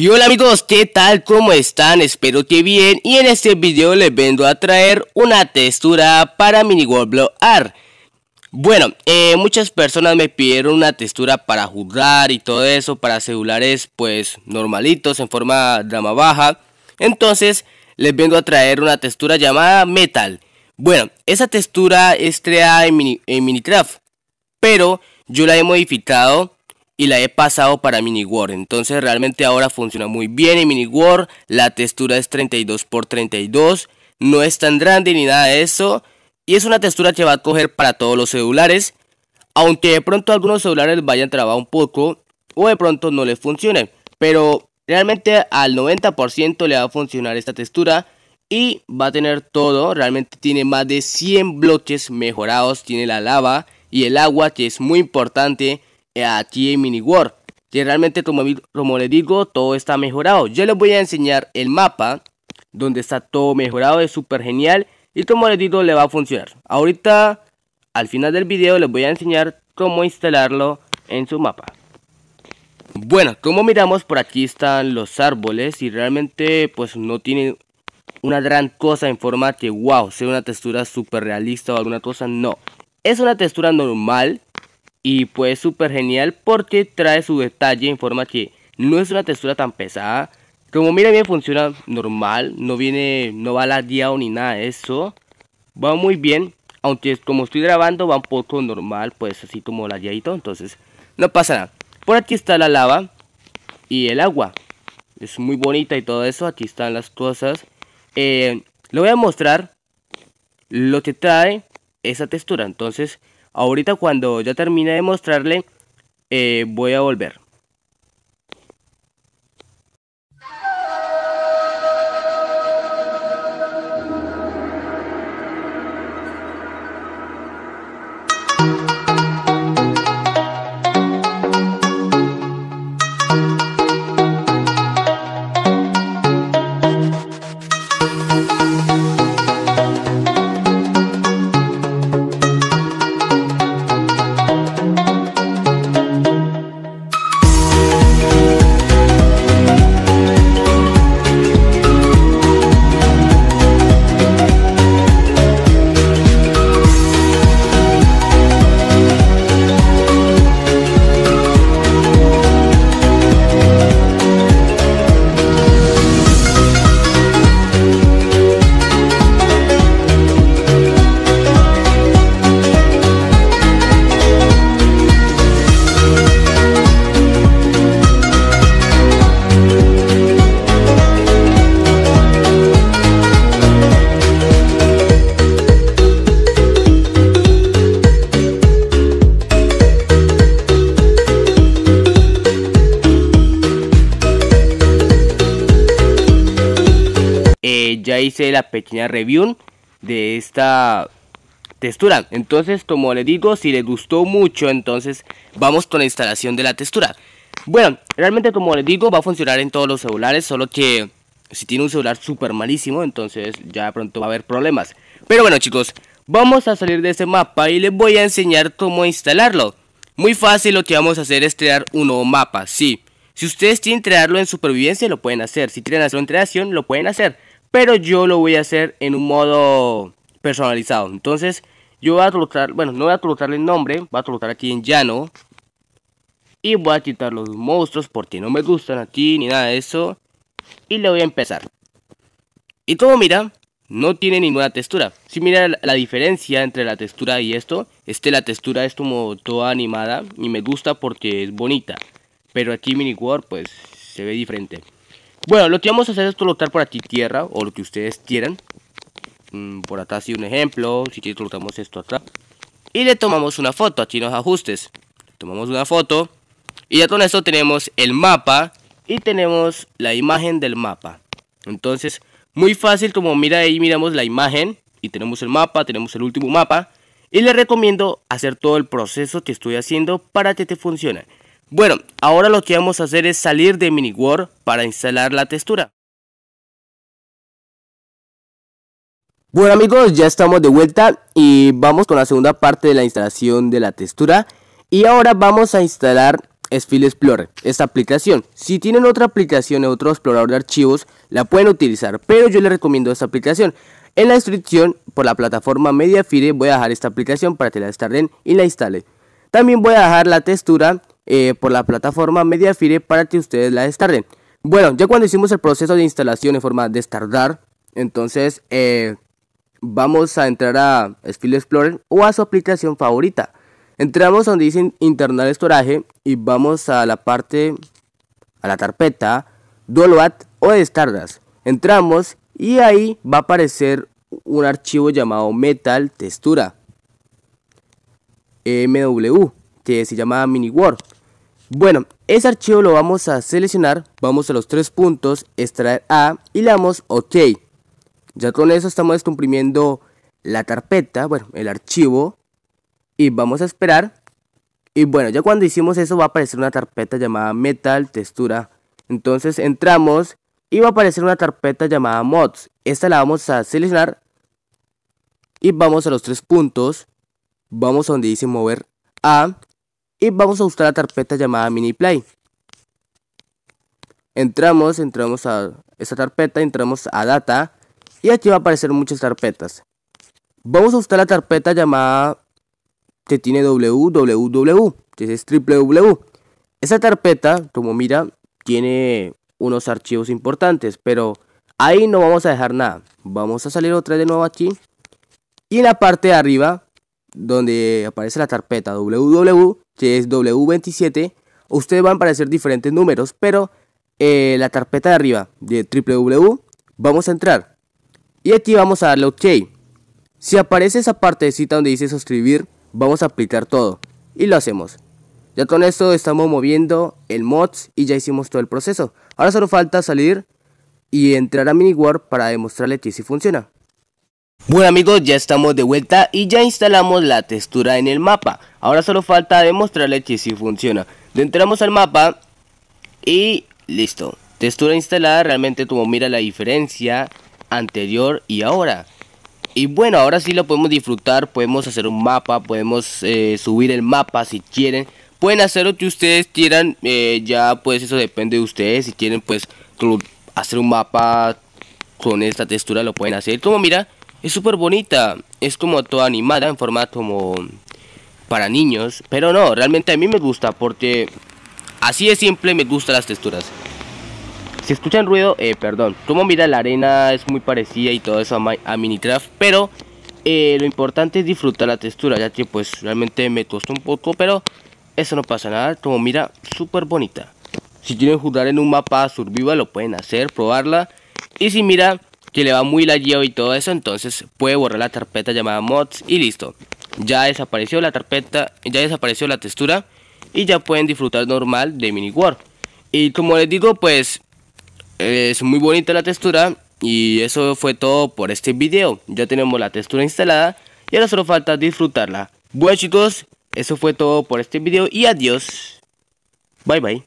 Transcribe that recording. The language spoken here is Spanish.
Y hola amigos, ¿qué tal? ¿Cómo están? Espero que bien y en este video les vengo a traer una textura para Mini World Art. Bueno, eh, muchas personas me pidieron una textura para jugar y todo eso, para celulares pues normalitos en forma drama baja. Entonces les vengo a traer una textura llamada Metal. Bueno, esa textura es creada en, mini, pero yo la he modificado y la he pasado para Mini War. Entonces realmente ahora funciona muy bien en Mini War. La textura es 32x32. No es tan grande ni nada de eso. Y es una textura que va a coger para todos los celulares. Aunque de pronto algunos celulares vayan trabado un poco. O de pronto no les funcione. Pero realmente al 90% le va a funcionar esta textura. Y va a tener todo. Realmente tiene más de 100 bloques mejorados. Tiene la lava y el agua que es muy importante eh, aquí en Mini World. Que realmente, como, como les digo, todo está mejorado. Yo les voy a enseñar el mapa donde está todo mejorado, es súper genial. Y como les digo, le va a funcionar. Ahorita, al final del video, les voy a enseñar cómo instalarlo en su mapa. Bueno, como miramos, por aquí están los árboles y realmente pues no tiene una gran cosa en forma que wow, sea una textura súper realista o alguna cosa, no. Es una textura normal, y pues súper genial porque trae su detalle en forma que no es una textura tan pesada. Como mira bien funciona normal, no viene, no va ladeado ni nada de eso. Va muy bien, aunque como estoy grabando va un poco normal, pues así como ladeadito, entonces no pasa nada. Por aquí está la lava y el agua. Es muy bonita y todo eso, aquí están las cosas. Eh, le voy a mostrar lo que trae esa textura, entonces Ahorita cuando ya termine de mostrarle, eh, voy a volver. hice la pequeña review de esta textura. Entonces, como les digo, si les gustó mucho, entonces vamos con la instalación de la textura. Bueno, realmente como les digo, va a funcionar en todos los celulares, solo que si tiene un celular súper malísimo, entonces ya de pronto va a haber problemas. Pero bueno chicos, vamos a salir de ese mapa y les voy a enseñar cómo instalarlo. Muy fácil, lo que vamos a hacer es crear un nuevo mapa, sí. Si ustedes quieren crearlo en supervivencia, lo pueden hacer. Si quieren hacerlo en creación, lo pueden hacer pero yo lo voy a hacer en un modo personalizado. Entonces, yo voy a colocar, bueno, no voy a colocarle el nombre, voy a colocar aquí en llano. Y voy a quitar los monstruos porque no me gustan aquí ni nada de eso. Y le voy a empezar. Y como mira, no tiene ninguna textura. Si mira la, diferencia entre la textura y esto, este la textura es como toda animada y me gusta porque es bonita. Pero aquí Mini World pues se ve diferente. Bueno, lo que vamos a hacer es colocar por aquí tierra o lo que ustedes quieran. Mm, por acá así un ejemplo, si quieres colocamos esto acá. Y le tomamos una foto, aquí nos ajustes. tomamos una foto y ya con eso tenemos el mapa y tenemos la imagen del mapa. Entonces, muy fácil como mira ahí miramos la imagen y tenemos el mapa, tenemos el último mapa. Y le recomiendo hacer todo el proceso que estoy haciendo para que te funcione. Bueno, ahora lo que vamos a hacer es salir de MiniWord para instalar la textura. Bueno amigos, ya estamos de vuelta y vamos con la segunda parte de la instalación de la textura. Y ahora vamos a instalar Sphil Explorer, esta aplicación. Si tienen otra aplicación o otro explorador de archivos, la pueden utilizar, pero yo les recomiendo esta aplicación. En la descripción, por la plataforma Mediafire, voy a dejar esta aplicación para que la descarguen y la instalen. También voy a dejar la textura eh, por la plataforma Mediafire para que ustedes la descarguen. Bueno, ya cuando hicimos el proceso de instalación en forma de descargar, entonces eh, vamos a entrar a Skill Explorer o a su aplicación favorita. Entramos donde dice internal storage y vamos a la parte, a la carpeta, download o descargas. Entramos y ahí va a aparecer un archivo llamado metal textura mw que se llama mini word bueno, ese archivo lo vamos a seleccionar, vamos a los tres puntos, extraer A y le damos OK. Ya con eso estamos descomprimiendo la carpeta, bueno, el archivo. Y vamos a esperar. Y bueno, ya cuando hicimos eso va a aparecer una carpeta llamada Metal Textura. Entonces entramos y va a aparecer una carpeta llamada Mods. Esta la vamos a seleccionar. Y vamos a los tres puntos. Vamos a donde dice mover A y vamos a buscar la carpeta llamada MiniPlay. Entramos, entramos a esta carpeta entramos a Data y aquí va a aparecer muchas carpetas Vamos a buscar la carpeta llamada que tiene www, que es www. esa carpeta como mira, tiene unos archivos importantes, pero ahí no vamos a dejar nada. Vamos a salir otra de nuevo aquí. Y en la parte de arriba, donde aparece la carpeta www, que es W27, ustedes van a aparecer diferentes números, pero eh, la carpeta de arriba de ww vamos a entrar. Y aquí vamos a darle OK. Si aparece esa cita donde dice suscribir, vamos a aplicar todo. Y lo hacemos. Ya con esto estamos moviendo el mods y ya hicimos todo el proceso. Ahora solo falta salir y entrar a Miniwar para demostrarle que si funciona. Bueno amigos, ya estamos de vuelta y ya instalamos la textura en el mapa. Ahora solo falta demostrarle que sí funciona. Entramos al mapa y listo. Textura instalada, realmente como mira la diferencia anterior y ahora. Y bueno, ahora sí lo podemos disfrutar, podemos hacer un mapa, podemos eh, subir el mapa si quieren. Pueden hacer lo que ustedes quieran, eh, ya pues eso depende de ustedes. Si quieren pues hacer un mapa con esta textura lo pueden hacer. Como mira, es súper bonita, es como toda animada en formato como para niños, pero no, realmente a mí me gusta porque así de simple me gustan las texturas. Si escuchan ruido, eh, perdón. Como mira, la arena es muy parecida y todo eso a, a Minecraft, pero eh, lo importante es disfrutar la textura, ya que pues realmente me costó un poco, pero eso no pasa nada. Como mira, súper bonita. Si quieren jugar en un mapa survival, lo pueden hacer, probarla. Y si mira que le va muy la y todo eso, entonces puede borrar la carpeta llamada mods y listo ya desapareció la carpeta, ya desapareció la textura y ya pueden disfrutar normal de Mini Y como les digo, pues es muy bonita la textura y eso fue todo por este video. Ya tenemos la textura instalada y ahora solo falta disfrutarla. Bueno chicos, eso fue todo por este video y adiós. Bye bye.